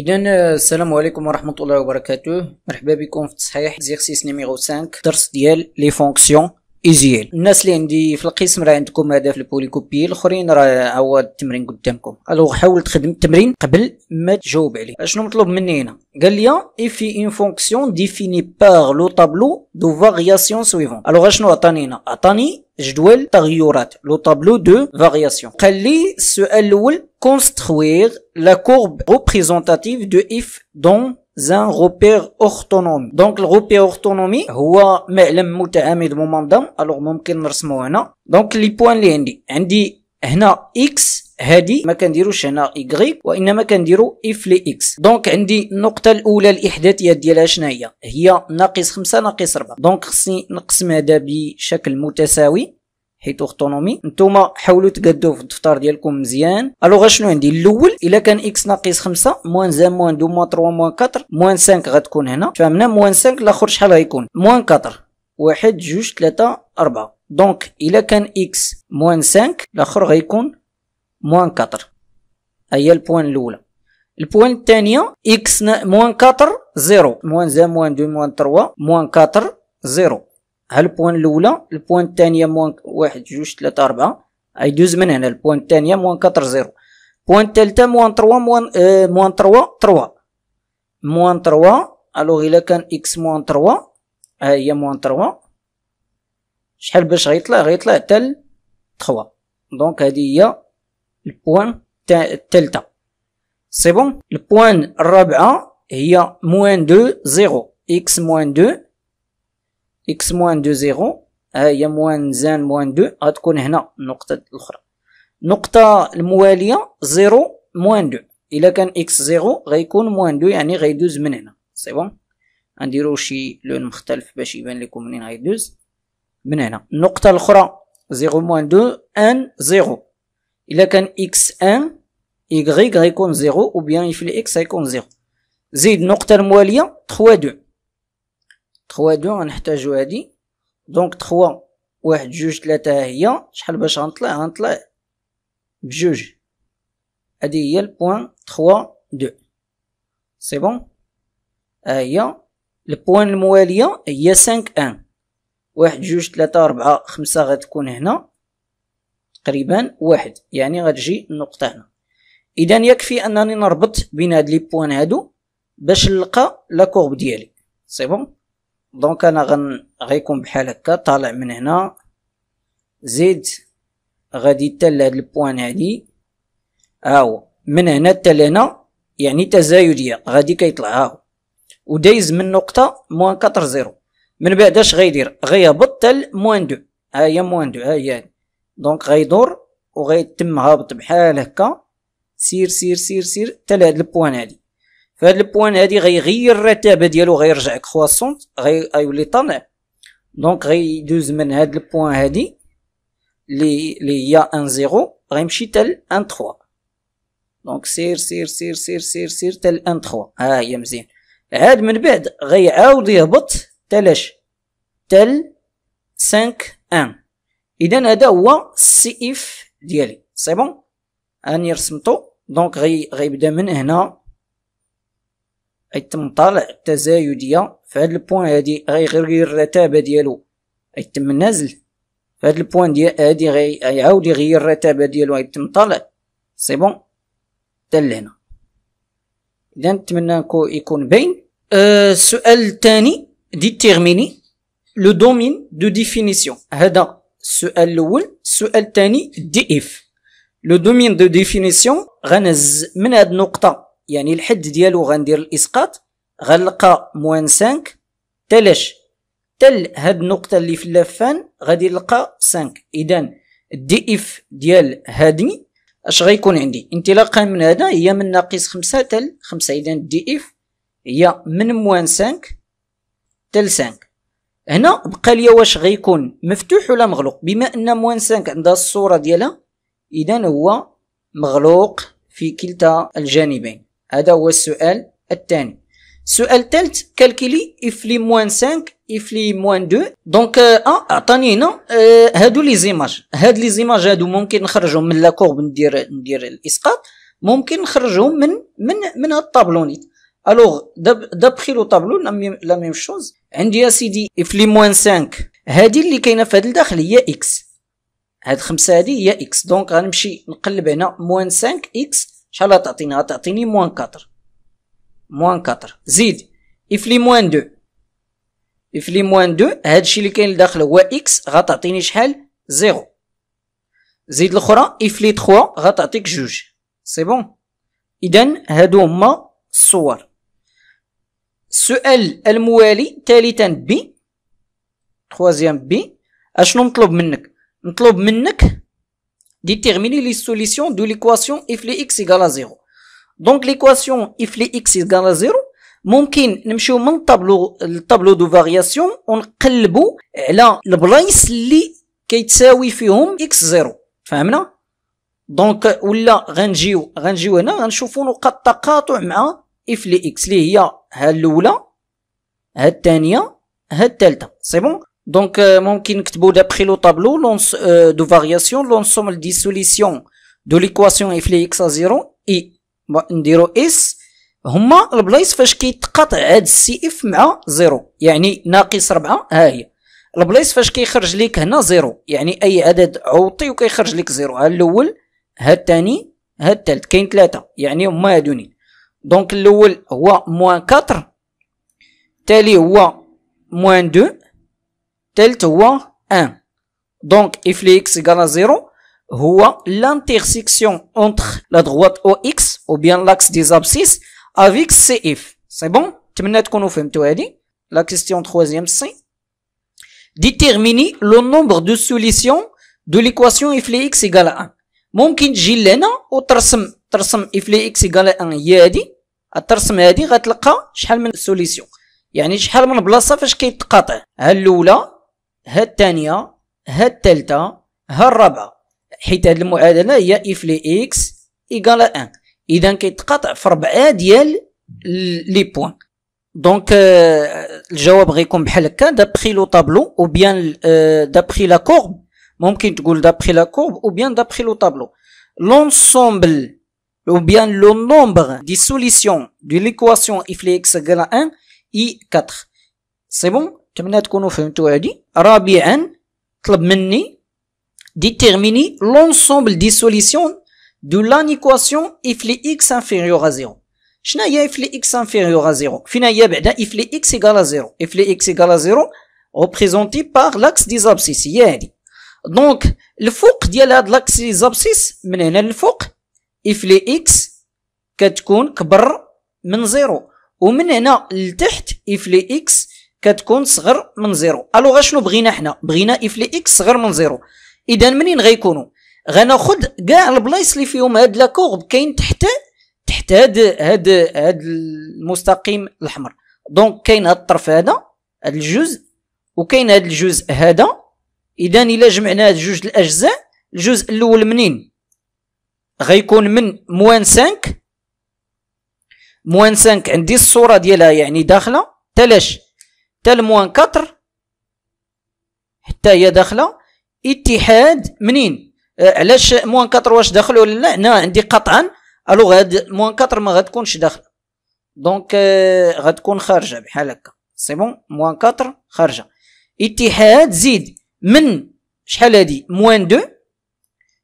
اذا السلام عليكم ورحمه الله وبركاته مرحبا بكم في تصحيح زيرسيس نيميرو 5 درس ديال لي فونكسيون ايزيال الناس اللي عندي في القسم راه عندكم هذا في البوليكوبي الاخرين راه هو التمرين قدامكم الوغ حاول تخدم التمرين قبل ما تجاوب عليه اشنو مطلوب مني هنا قال لي ايفي اون فونكسيون ديفيني باغ لو طابلو دو فارياسيون سويفون الوغ اشنو عطاني هنا عطاني جدول تغيرات لو طابلو دو فارياسيون قال لي السؤال الاول كونستروير لا كورب ريبريزونتاتيف دو اف دون زان روبير اورتونومي دونك الروبير اورتونومي هو معلم متعامد منظم الوغ ممكن نرسمو هنا دونك لي بوان اللي عندي عندي هنا اكس هادي ما كنديروش هنا اي وانما كنديرو اف لي اكس دونك عندي النقطه الاولى الاحداثيه ديالها شناهي هي هي ناقص 5 ناقص 4 دونك خصني نقسم هذا بشكل متساوي حيت اورتونومي نتوما حاولوا تقادوه في الدفتر ديالكم مزيان الوغ شنو عندي الاول الا كان اكس ناقص 5 موان زان موان 2 موان 3 موان 4 موان 5 غتكون هنا فهمنا موان 5 الاخر شحال غيكون موان 4 واحد جوج تلاتة أربعة دونك إلا كان إكس موان 5 الآخر غيكون موان كاتر هي البوان الاولى البوان الثانية اكس موان كاتر زيرو موان زا موان دو موان تروا موان كاتر زيرو ها البوان الاولى البوان الثانية موان واحد جوج ثلاثة اربعة دوز من هنا البوان الثانية موان كاتر زيرو بوان الثالثة موان تروا موان اه موان تروا تروا موان تروا الوغ الا كان اكس موان تروا ها هي موان تروا شحال باش غيطلع غيطلع تال تخوا دونك هادي هي البوان الثالثة سي بون البوان الرابعة هي موان دو زيرو اكس موان دو اكس موان دو زيرو ها هي موان زان موان دو غتكون هنا النقطة الأخرى النقطة الموالية زيرو موان دو إلا كان اكس زيرو غيكون موان دو يعني غيدوز من هنا سي بون غنديرو شي لون مختلف باش يبان لكم منين غيدوز من هنا النقطة الأخرى زيرو موان دو ان زيرو Il a qu'un X1, Y, comme 0, ou bien il fait X, Ricône 0. Z, nous 3, 2. 3, 2, on a Donc, 3, on 2, la taille, je le faire, en juger. point, 3, 2. C'est bon? le point de y 5, 1. On juste juste la taille, تقريبا واحد يعني غتجي النقطة هنا إذا يكفي أنني نربط بين هاد لي بوان هادو باش نلقى لا كورب ديالي سي بون دونك أنا غن غيكون بحال هكا طالع من هنا زيد غادي تا لهاد البوان هادي هاهو من هنا تا لهنا يعني تزايدية غادي كيطلع هاهو ودايز من نقطة موان كاتر زيرو من بعد اش غيدير غيهبط تال موان دو ها هي موان دو ها هي دونك غيدور وغيتم هابط بحال هكا سير سير سير سير حتى لهاد البوان هادي فهاد البوان هادي غيغير الرتابه ديالو غيرجع كخواسونت غيولي طالع دونك غيدوز من هاد البوان هادي لي لي هي ان زيرو غيمشي تال ان تخوا دونك سير سير سير سير سير سير تال ان تخوا ها هي مزيان عاد من بعد غيعاود يهبط لاش تال 5 1 اذا هذا هو السي اف ديالي سي بون راني رسمتو دونك غي غيبدا من هنا غيتم طالع التزايديه في هذا البوان هادي غيغير الرتابه ديالو غيتم نازل في هذا البوان ديال هادي غيعاود يغير الرتابه ديالو غيتم طالع سي بون حتى لهنا اذا نتمنى يكون باين أه السؤال الثاني ديتيرميني لو دومين دو ديفينيسيون هذا السؤال الاول السؤال الثاني دي اف لو دومين دو ديفينيسيون غنهز من هاد النقطه يعني الحد ديالو غندير الاسقاط غنلقى موان 5 تلاش تل هاد النقطه اللي في اللفان غادي نلقى 5 اذا الدي اف ديال هادي اش غيكون عندي انطلاقا من هذا هي من ناقص خمسة تل خمسة اذا الدي اف هي من موان 5 تل 5 هنا بقى ليا واش غيكون مفتوح ولا مغلوق بما ان موان 5 عندها الصوره ديالها اذا هو مغلوق في كلتا الجانبين هذا هو السؤال الثاني السؤال الثالث كالكيلي افلي موان 5 افلي موان 2 دونك اه اعطاني هنا آه هادو لي زيماج هاد لي زيماج هادو ممكن نخرجهم من لاكورب ندير ندير الاسقاط ممكن نخرجهم من من من هاد الطابلونيت الوغ دابخي لو طابلو لا ميم شوز عندي اسيدي اف لي موان 5 هادي اللي كاينه في هذا الداخل هي اكس هاد خمسة هادي هي اكس دونك غنمشي نقلب هنا موان 5 اكس شحال غتعطيني غتعطيني موان 4 موان 4 زيد اف لي موان 2 اف لي موان 2 هادشي اللي كاين لداخل هو اكس غتعطيني شحال زيرو زيد الاخرى اف لي 3 غتعطيك جوج سي بون اذا هادو هما الصور السؤال الموالي ثالثا بي تخوازيام بي اشنو مطلوب منك مطلوب منك ديتيرميني لي سوليسيون دو ليكواسيون اف لي اكس ايكالا زيرو دونك ليكواسيون اف لي اكس ايكالا زيرو ممكن نمشيو من طابلو الطابلو دو فارياسيون ونقلبو على البلايص اللي كيتساوي فيهم اكس زيرو فهمنا دونك ولا غنجيو غنجيو هنا غنشوفو نقط تقاطع مع اف لي اكس اللي هي ها الاولى ها الثانيه ها الثالثه سي بون دونك euh, ممكن نكتبو دابخي لو طابلو لونس دو فارياسيون لونسوم دي سوليسيون دو ليكواسيون اف لي اكس ا زيرو اي نديرو اس هما البلايص فاش كيتقاطع هاد السي اف مع زيرو يعني ناقص ربعة ها هي البلايص فاش كيخرج ليك هنا زيرو يعني اي عدد عوطي وكيخرج ليك زيرو ها الاول ها الثاني ها الثالث كاين ثلاثه يعني هما هادوني Donc, le roi moins 4. Tel est roi moins 2. Tel est 1. Donc, if les x égale à 0, roi l'intersection entre la droite OX ou bien l'axe des abscisses avec CF. C'est bon? qu'on nous fait La question troisième, c'est déterminer le nombre de solutions de l'équation if les x égale à 1. Mon kin j'y Ou trasm, if x égale à 1, y a dit? الترسم هادي غتلقى شحال من سوليسيون يعني شحال من بلاصه فاش كيتقاطع ها الاولى ها الثانيه ها الثالثه ها الرابعه حيت هاد المعادله هي اف لي اكس ايغال 1 اذا كيتقاطع في ربعه ديال لي بوان دونك آه، الجواب غيكون بحال هكا دابخي لو طابلو او بيان آه، دابخي لا كورب ممكن تقول دابخي لا كورب او بيان دابخي لو طابلو لونسومبل ou bien le nombre de solutions de l'équation x égale à 1 i 4 C'est bon سي fait un تكونوا فهمتوا هادي رابعا demande de déterminer l'ensemble des solutions de l'équation if les x inférieur à 0 شنو هي que les x inférieur à 0 Finalement, هي if x égale à 0 fx les x égale à 0 représenté par l'axe des abscisses Donc, le le fond l'axe des abscisses maintenant le fond. لي إكس كتكون كبر من زيرو ومن هنا لتحت لي إكس كتكون صغر من زيرو ألوغ شنو بغينا حنا بغينا لي إكس صغر من زيرو إذا منين غيكونوا غناخد كاع البلايص اللي فيهم هاد كورب كاين تحت تحت هاد هاد هاد المستقيم الاحمر دونك كاين هاد الطرف هذا هاد الجزء وكاين هاد الجزء هذا اذا الا جمعنا هاد جوج الاجزاء الجزء الاول منين غيكون من موان 5 موان 5 عندي الصوره ديالها يعني داخله تلاش تل موان 4 حتى هي داخله اتحاد منين آه، علاش موان 4 واش داخل ولا لا هنا عندي قطعا الو غاد موان 4 ما غتكونش داخل دونك آه غتكون خارجه بحال هكا سي بون موان 4 خارجه اتحاد زيد من شحال هادي موان 2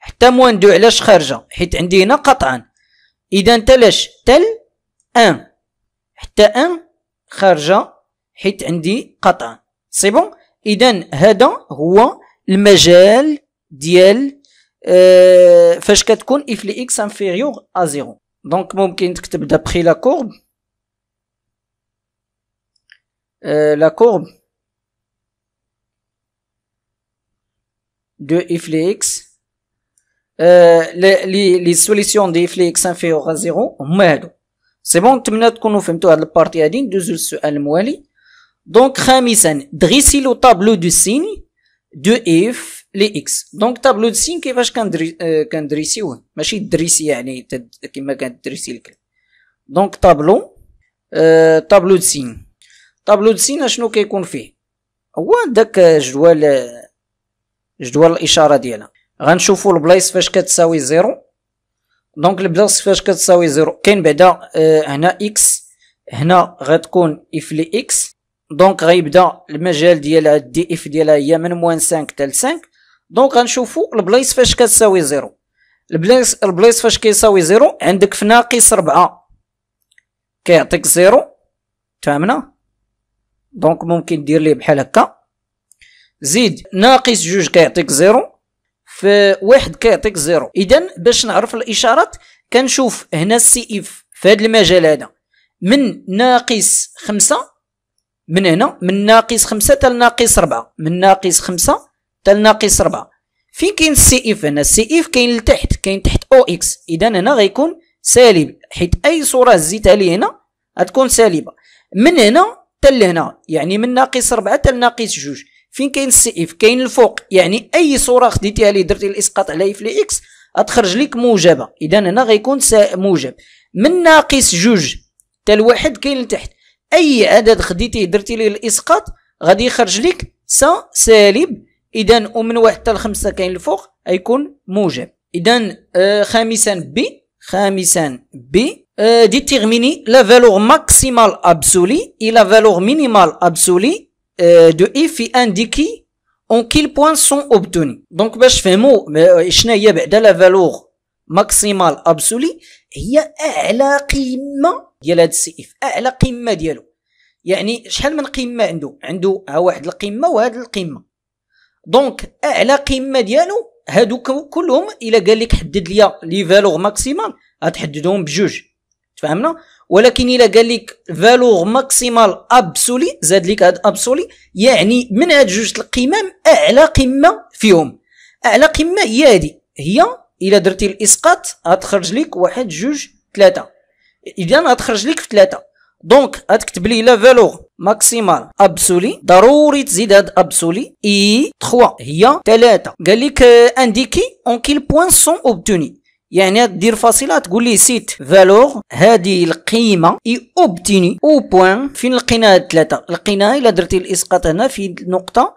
حتى مواندو علاش خارجه حيت عندي هنا قطعا اذا تلاش تل ان حتى ان خارجه حيت عندي قطعا سي بون اذا هذا هو المجال ديال أه فاش كتكون اف لي اكس انفيريور ا زيرو دونك ممكن تكتب دابخي لا كورب لا كورب دو اف لي اكس les, solutions des les x inférieur à zéro, on C'est bon, fait la partie à Donc, je vais me le tableau de signe de f, les x. Donc, tableau de signes qui va Donc, tableau, tableau de signes. Tableau de signes, je ne sais qu'est ce qu'on fait. je dois le, je dois غنشوفوا البلايص فاش كتساوي زيرو دونك البلايص فاش كتساوي زيرو كاين بعدا آه، هنا اكس هنا غتكون اف لي اكس دونك غيبدا المجال ديالها دي اف ديالها هي من موان 5 تال سانك 5 دونك غنشوفوا البلايص فاش كتساوي زيرو البلايص البلايص فاش كيساوي زيرو عندك في ناقص 4 كيعطيك زيرو تفهمنا دونك ممكن دير ليه بحال هكا زيد ناقص جوج كيعطيك زيرو في واحد كيعطيك زيرو اذا باش نعرف الاشارات كنشوف هنا السي اف في هذا المجال هذا من ناقص خمسة من هنا من ناقص خمسة حتى ناقص ربعة من ناقص خمسة حتى ناقص ربعة فين كاين السي اف هنا السي اف كاين لتحت كاين تحت او اكس اذا هنا غيكون سالب حيت اي صورة زيت لي هنا غتكون سالبة من هنا حتى لهنا يعني من ناقص ربعة حتى ناقص جوج فين كاين السي اف كاين الفوق يعني اي صوره خديتيها لي درتي الاسقاط على اف لي اكس غتخرج لك موجبه اذا هنا غيكون موجب من ناقص جوج حتى الواحد كاين لتحت اي عدد خديتيه درتي ليه الاسقاط غادي يخرج لك سا سالب اذا ومن واحد حتى لخمسه كاين الفوق غيكون موجب اذا آه خامسا بي خامسا بي آه ديتيغميني لا فالور ماكسيمال ابسولي الى فالور مينيمال ابسولي دو اف انديكي اون كيل بوان سون اوبتوني دونك باش فهموا شنو هي بعدا لا فالور ماكسيمال ابسولي هي اعلى قمه ديال هذا السي اف اعلى قمه ديالو يعني شحال من قمه عنده عنده ها واحد القمه وهاد القمه دونك اعلى قمه ديالو هادو كلهم الا قال لك حدد ليا لي فالور ماكسيمال غتحددهم بجوج تفهمنا ولكن الا قال لك فالوغ ماكسيمال ابسولي زاد لك هاد ابسولي يعني من هاد جوج القمم اعلى قمه فيهم اعلى قمه هي هادي هي الا درتي الاسقاط غتخرج لك واحد جوج ثلاثه اذا غتخرج لك في ثلاثه دونك غتكتب لي لا فالوغ ماكسيمال ابسولي ضروري تزيد هاد ابسولي اي 3 هي 3 قال لك انديكي اون كيل بوان سون اوبتوني يعني دير فاصله تقول لي سيت فالور هذه القيمه اي اوبتيني او بوين فين لقينا هاد ثلاثه لقيناها الا درتي الاسقاط هنا في النقطه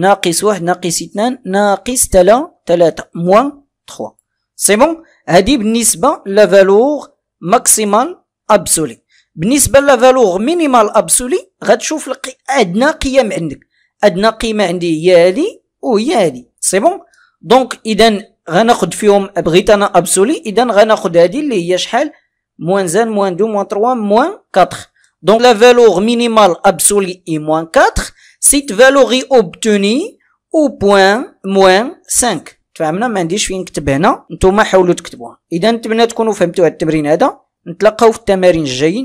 ناقص واحد ناقص اثنان ناقص تلا ثلاثه موان تخوا سي بون هادي بالنسبه لا فالور ماكسيمال ابسولي بالنسبه لا فالور مينيمال ابسولي غتشوف القي... ادنى قيم عندك ادنى قيمه عندي هي هادي وهي هادي سي بون دونك اذا غناخد فيهم بغيت انا ابسولي اذا غناخد هذه اللي هي شحال موان زان موان دو موان تروا موان كاتخ دونك لا فالور مينيمال ابسولي اي موان كاتخ سيت اي اوبتوني او بوان موان سانك تفهمنا ما عنديش فين نكتب هنا نتوما حاولوا تكتبوها اذا نتمنى تكونوا فهمتوا هاد التمرين هذا نتلاقاو في التمارين الجايين